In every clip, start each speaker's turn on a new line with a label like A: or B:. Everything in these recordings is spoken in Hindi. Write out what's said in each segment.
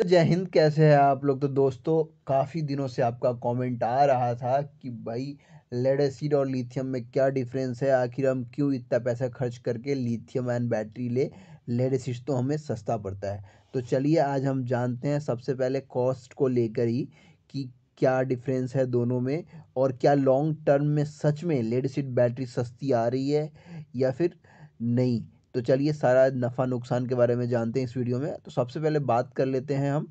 A: तो जय हिंद कैसे हैं आप लोग तो दोस्तों काफ़ी दिनों से आपका कमेंट आ रहा था कि भाई लेड एसिड और लिथियम में क्या डिफरेंस है आखिर हम क्यों इतना पैसा खर्च करके लिथियम एंड बैटरी ले लेड एसिड तो हमें सस्ता पड़ता है तो चलिए आज हम जानते हैं सबसे पहले कॉस्ट को लेकर ही कि क्या डिफरेंस है दोनों में और क्या लॉन्ग टर्म में सच में लेड एसिड बैटरी सस्ती आ रही है या फिर नहीं तो चलिए सारा नफ़ा नुकसान के बारे में जानते हैं इस वीडियो में तो सबसे पहले बात कर लेते हैं हम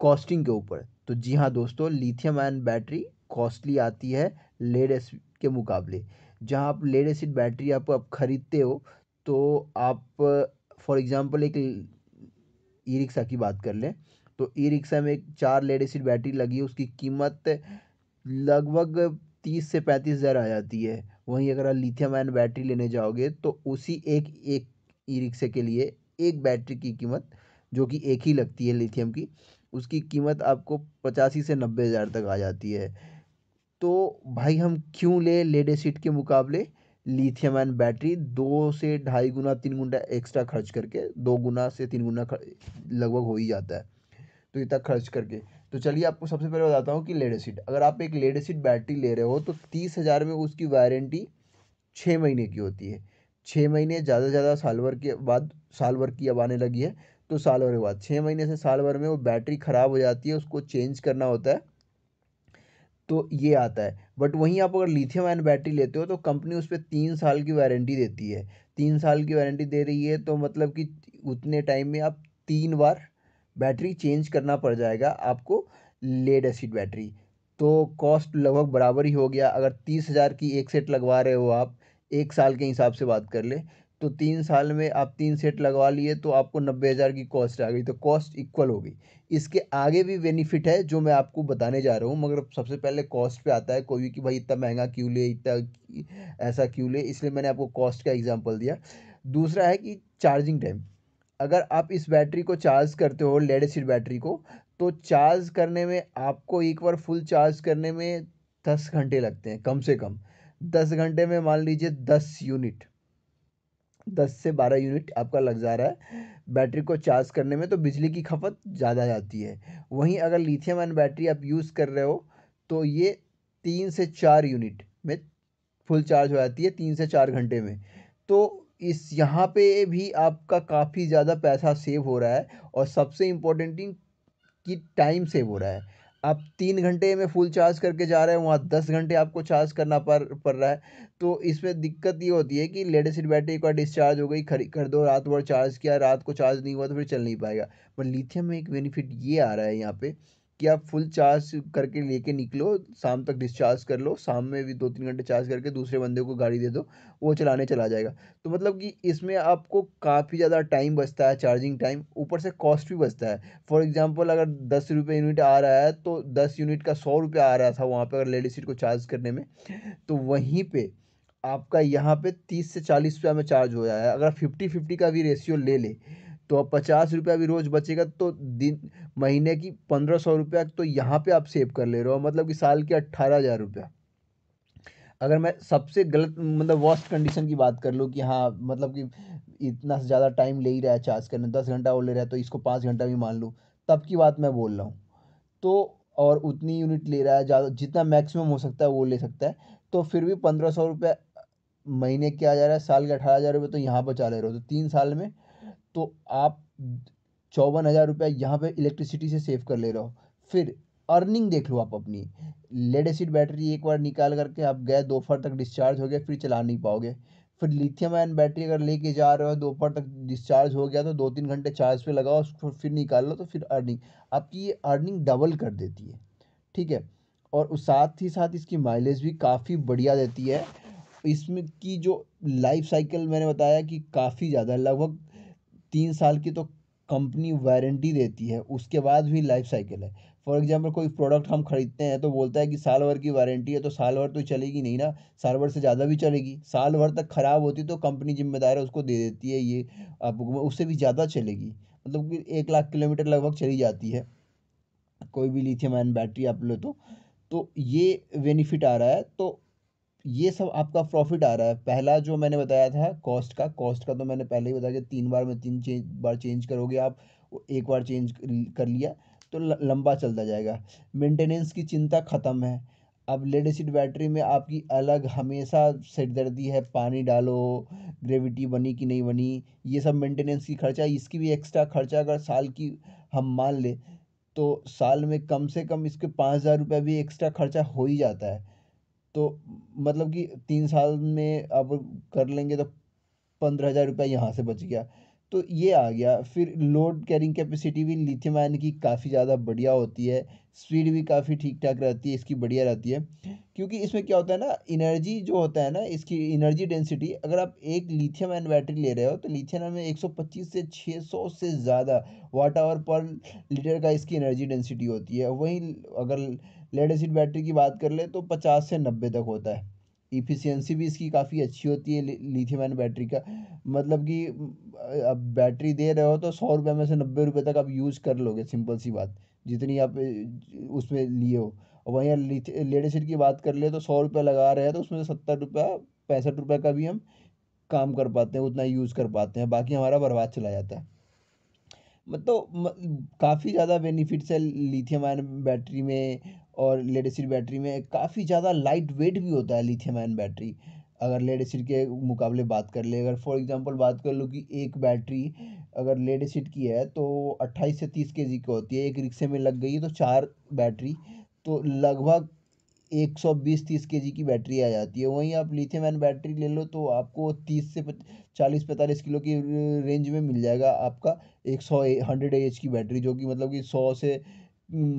A: कॉस्टिंग के ऊपर तो जी हाँ दोस्तों लिथियम आयन बैटरी कॉस्टली आती है लेड एसिड के मुकाबले जहाँ आप लेड एसिड बैटरी आप अब ख़रीदते हो तो आप फॉर एग्ज़ाम्पल एक ई रिक्शा की बात कर लें तो ई रिक्शा में एक चार लेड एसिड बैटरी लगी उसकी कीमत लगभग तीस से पैंतीस हज़ार आ जाती है वहीं अगर आप लिथियम आयन बैटरी लेने जाओगे तो उसी एक एक ई e रिक्शे के लिए एक बैटरी की कीमत जो कि एक ही लगती है लिथियम की उसकी कीमत आपको पचासी से नब्बे हज़ार तक आ जाती है तो भाई हम क्यों ले लेडे सीट के मुकाबले लिथियम आयन बैटरी दो से ढाई गुना तीन गुना एक्स्ट्रा खर्च करके दो गुना से तीन गुना लगभग हो ही जाता है तो इतना खर्च करके तो चलिए आपको सबसे पहले बताता हूँ कि लेड अगर आप एक लेड बैटरी ले रहे हो तो तीस हज़ार में उसकी वारंटी छः महीने की होती है छः महीने ज़्यादा से ज़्यादा साल भर के बाद साल भर की अब आने लगी है तो साल भर के बाद छः महीने से साल भर में वो बैटरी ख़राब हो जाती है उसको चेंज करना होता है तो ये आता है बट वहीं आप अगर लिथियम आयन बैटरी लेते हो तो कंपनी उस पर तीन साल की वारंटी देती है तीन साल की वारंटी दे रही है तो मतलब कि उतने टाइम में आप तीन बार बैटरी चेंज करना पड़ जाएगा आपको लेड एसिड बैटरी तो कॉस्ट लगभग बराबर ही हो गया अगर तीस हज़ार की एक सेट लगवा रहे हो आप एक साल के हिसाब से बात कर ले तो तीन साल में आप तीन सेट लगवा लिए तो आपको नब्बे हज़ार की कॉस्ट आ गई तो कॉस्ट इक्वल हो गई इसके आगे भी बेनिफिट है जो मैं आपको बताने जा रहा हूँ मगर सबसे पहले कॉस्ट पे आता है कोई भी कि भाई इतना महंगा क्यों ले इतना ऐसा क्यों ले इसलिए मैंने आपको कॉस्ट का एग्जांपल दिया दूसरा है कि चार्जिंग टाइम अगर आप इस बैटरी को चार्ज करते हो लेड एसिड बैटरी को तो चार्ज करने में आपको एक बार फुल चार्ज करने में दस घंटे लगते हैं कम से कम दस घंटे में मान लीजिए दस यूनिट दस से बारह यूनिट आपका लग जा रहा है बैटरी को चार्ज करने में तो बिजली की खपत ज़्यादा जाती है वहीं अगर लिथियम आयन बैटरी आप यूज़ कर रहे हो तो ये तीन से चार यूनिट में फुल चार्ज हो जाती है तीन से चार घंटे में तो इस यहाँ पे भी आपका काफ़ी ज़्यादा पैसा सेव हो रहा है और सबसे इम्पोर्टेंट थिंग कि टाइम सेव हो रहा है आप तीन घंटे में फुल चार्ज करके जा रहे हैं वहाँ दस घंटे आपको चार्ज करना पड़ पड़ रहा है तो इसमें दिक्कत ये होती है कि लेड बैटरी एक बार डिस्चार्ज हो गई खरी कर दो रात भर चार्ज किया रात को चार्ज नहीं हुआ तो फिर चल नहीं पाएगा पर लिथियम में एक बेनिफिट ये आ रहा है यहाँ पर कि आप फुल चार्ज करके लेके निकलो शाम तक डिस्चार्ज कर लो शाम में भी दो तीन घंटे चार्ज करके दूसरे बंदे को गाड़ी दे दो वो चलाने चला जाएगा तो मतलब कि इसमें आपको काफ़ी ज़्यादा टाइम बचता है चार्जिंग टाइम ऊपर से कॉस्ट भी बचता है फॉर एग्जांपल अगर दस रुपये यूनिट आ रहा है तो दस यूनिट का सौ रुपये आ रहा था वहाँ पर अगर लेडी सीट को चार्ज करने में तो वहीं पर आपका यहाँ पर तीस से चालीस रुपया में चार्ज हो जाए अगर फिफ्टी फिफ्टी का भी रेशियो ले लें तो अब पचास रुपया भी रोज़ बचेगा तो दिन महीने की पंद्रह सौ रुपया तो यहाँ पे आप सेव कर ले रहे हो मतलब कि साल के अट्ठारह हज़ार रुपया अगर मैं सबसे गलत मतलब वर्स्ट कंडीशन की बात कर लूँ कि हाँ मतलब कि इतना से ज़्यादा टाइम ले ही रहा है चार्ज करने दस घंटा वो ले रहा है तो इसको पाँच घंटा भी मान लूँ तब की बात मैं बोल रहा हूँ तो और उतनी यूनिट ले रहा है ज़्यादा जितना मैक्सिमम हो सकता है वो ले सकता है तो फिर भी पंद्रह सौ रुपये महीने क्या जा रहा है साल के अठारह हज़ार रुपये तो यहाँ बचा ले रहे हो तो तीन साल में तो आप चौवन हज़ार रुपया यहाँ पे इलेक्ट्रिसिटी से सेव कर ले रहे हो फिर अर्निंग देख लो आप अपनी लेड एसिड बैटरी एक बार निकाल करके आप गए दोपहर तक डिस्चार्ज हो गया फिर चला नहीं पाओगे फिर लिथियम आयन बैटरी अगर लेके जा रहे हो दोपहर तक डिस्चार्ज हो गया तो दो तीन घंटे चार्ज पे लगाओ उसको फिर निकाल लो तो फिर अर्निंग आपकी ये अर्निंग डबल कर देती है ठीक है और उस साथ ही साथ इसकी माइलेज भी काफ़ी बढ़िया देती है इसमें की जो लाइफ साइकिल मैंने बताया कि काफ़ी ज़्यादा लगभग तीन साल की तो कंपनी वारंटी देती है उसके बाद भी लाइफ साइकिल है फॉर एग्जाम्पल कोई प्रोडक्ट हम खरीदते हैं तो बोलता है कि साल भर की वारंटी है तो साल भर तो चलेगी नहीं ना साल भर से ज़्यादा भी चलेगी साल भर तक ख़राब होती तो कंपनी जिम्मेदार है उसको दे देती है ये आप उससे भी ज़्यादा चलेगी मतलब कि एक लाख किलोमीटर लगभग चली जाती है कोई भी लिथियम आयन बैटरी आप लो तो तो ये बेनिफिट आ रहा है तो ये सब आपका प्रॉफिट आ रहा है पहला जो मैंने बताया था कॉस्ट का कॉस्ट का तो मैंने पहले ही बताया कि तीन बार में तीन चेंज बार चेंज करोगे आप एक बार चेंज कर लिया तो लंबा चलता जाएगा मेंटेनेंस की चिंता ख़त्म है अब लेड एसिड बैटरी में आपकी अलग हमेशा सिरदर्दी है पानी डालो ग्रेविटी बनी कि नहीं बनी ये सब मेंटेनेंस की खर्चा इसकी भी एक्स्ट्रा खर्चा अगर साल की हम मान लें तो साल में कम से कम इसके पाँच हज़ार रुपये भी एक्स्ट्रा खर्चा हो ही जाता है तो मतलब कि तीन साल में आप कर लेंगे तो पंद्रह हज़ार रुपया यहाँ से बच गया तो ये आ गया फिर लोड कैरिंग कैपेसिटी भी लिथियम आयन की काफ़ी ज़्यादा बढ़िया होती है स्पीड भी काफ़ी ठीक ठाक रहती है इसकी बढ़िया रहती है क्योंकि इसमें क्या होता है ना एनर्जी जो होता है ना इसकी एनर्जी डेंसिटी अगर आप एक लिथियम आयन बैटरी ले रहे हो तो लिथियम आयन में 125 से 600 से ज़्यादा वाट आवर पर लीटर का इसकी एनर्जी डेंसिटी होती है वहीं अगर लेड एसिड बैटरी की बात कर ले तो पचास से नब्बे तक होता है इफ़िशियंसी भी इसकी काफ़ी अच्छी होती है लिथियम आयन बैटरी का मतलब कि अब बैटरी दे रहे हो तो सौ रुपये में से नब्बे रुपये तक आप यूज़ कर लोगे सिंपल सी बात जितनी आप उसमें लिए हो वहीं लेडीसिट की बात कर ले तो सौ रुपये लगा रहे हैं तो उसमें से सत्तर रुपये पैंसठ रुपये का भी हम काम कर पाते हैं उतना यूज़ कर पाते हैं बाकी हमारा बर्बाद चला जाता है मतलब काफ़ी ज़्यादा बेनिफिट्स है लिथियम आयन बैटरी में और लेड एसिड बैटरी में काफ़ी ज़्यादा लाइट वेट भी होता है लिथियम आयन बैटरी अगर लेड एसिड के मुकाबले बात कर ले अगर फॉर एग्जांपल बात कर लो कि एक बैटरी अगर लेड एसिड की है तो 28 से 30 के की होती है एक रिक्शे में लग गई तो चार बैटरी तो लगभग 120-30 के की बैटरी आ जाती है वहीं आप लिथियम आयन बैटरी ले लो तो आपको 30 से 40 45 किलो की रेंज में मिल जाएगा आपका एक सौ हंड्रेड एच की बैटरी जो कि मतलब कि सौ से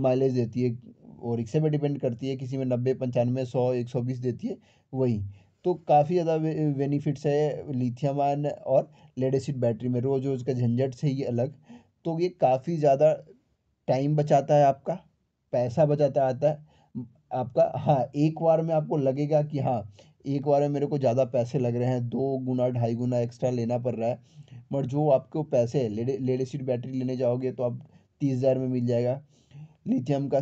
A: माइलेज देती है वो रिक्शे पर डिपेंड करती है किसी में नब्बे पंचानवे सौ एक सौ बीस देती है वही तो काफ़ी ज़्यादा बेनिफिट्स है लिथियम आयन और लेडेसिड बैटरी में रोज़ रोज़ का झंझट से ही अलग तो ये काफ़ी ज़्यादा टाइम बचाता है आपका पैसा बचाता आता है आपका हाँ एक बार में आपको लगेगा कि हाँ एक बार में मेरे को ज़्यादा पैसे लग रहे हैं दो गुना ढाई गुना एक्स्ट्रा लेना पड़ रहा है बट जो आपको पैसे लेडे लेडेसिड बैटरी लेने जाओगे तो आप तीस हज़ार में मिल जाएगा लिथियम का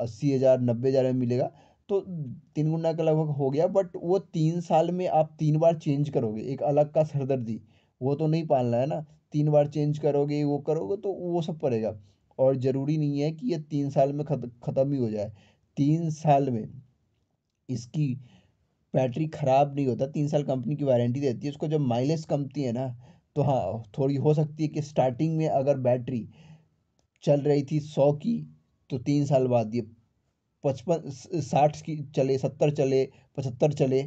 A: अस्सी हज़ार नब्बे हज़ार में मिलेगा तो तीन गुना का लगभग हो गया बट वो तीन साल में आप तीन बार चेंज करोगे एक अलग का सरदर्दी वो तो नहीं पालना है ना तीन बार चेंज करोगे वो करोगे तो वो सब पड़ेगा और ज़रूरी नहीं है कि ये तीन साल में ख़त्म ही हो जाए तीन साल में इसकी बैटरी ख़राब नहीं होता तीन साल कंपनी की वारंटी देती है उसको जब माइलेज कमती है ना तो हाँ थोड़ी हो सकती है कि स्टार्टिंग में अगर बैटरी चल रही थी सौ की तो तीन साल बाद ये पचपन साठ की चले सत्तर चले पचहत्तर चले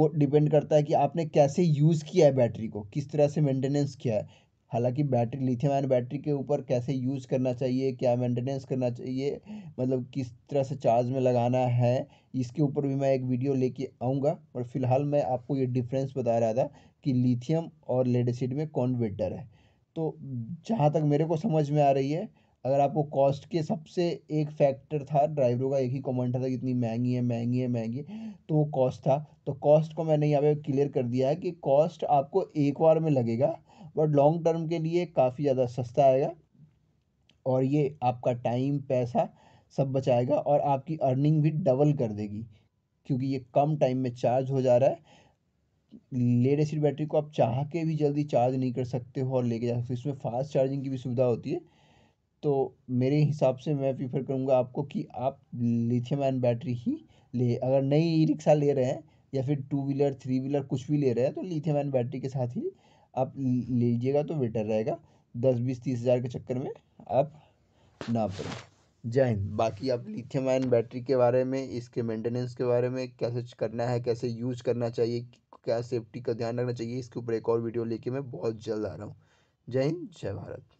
A: वो डिपेंड करता है कि आपने कैसे यूज़ किया है बैटरी को किस तरह से मेंटेनेंस किया है हालांकि बैटरी लिथियम आयन बैटरी के ऊपर कैसे यूज़ करना चाहिए क्या मेंटेनेंस करना चाहिए मतलब किस तरह से चार्ज में लगाना है इसके ऊपर भी मैं एक वीडियो लेके आऊँगा और फिलहाल मैं आपको ये डिफरेंस बता रहा था कि लिथियम और लेडिसिड में कौन बेटर है तो जहाँ तक मेरे को समझ में आ रही है अगर आपको कॉस्ट के सबसे एक फैक्टर था ड्राइवरों का एक ही कमेंट था कि इतनी महंगी है महंगी है महंगी तो वो कॉस्ट था तो कॉस्ट को मैंने यहाँ पे क्लियर कर दिया है कि कॉस्ट आपको एक बार में लगेगा बट लॉन्ग टर्म के लिए काफ़ी ज़्यादा सस्ता आएगा और ये आपका टाइम पैसा सब बचाएगा और आपकी अर्निंग भी डबल कर देगी क्योंकि ये कम टाइम में चार्ज हो जा रहा है लेड एसिड बैटरी को आप चाह के भी जल्दी चार्ज नहीं कर सकते हो और लेके जा सकते हो इसमें फास्ट चार्जिंग की भी सुविधा होती है तो मेरे हिसाब से मैं प्रीफर करूँगा आपको कि आप लिथियम आयन बैटरी ही ले अगर नई ई रिक्शा ले रहे हैं या फिर टू व्हीलर थ्री व्हीलर कुछ भी ले रहे हैं तो लिथियम आयन बैटरी के साथ ही आप लीजिएगा तो बेटर रहेगा दस बीस तीस हज़ार के चक्कर में आप ना पड़ें जय हिंद बाकी आप लिथियम आयन बैटरी के बारे में इसके मेंटेनेंस के बारे में कैसे करना है कैसे यूज करना चाहिए क्या सेफ्टी का ध्यान रखना चाहिए इसके ऊपर एक और वीडियो लेके मैं बहुत जल्द आ रहा हूँ जय हिंद जय भारत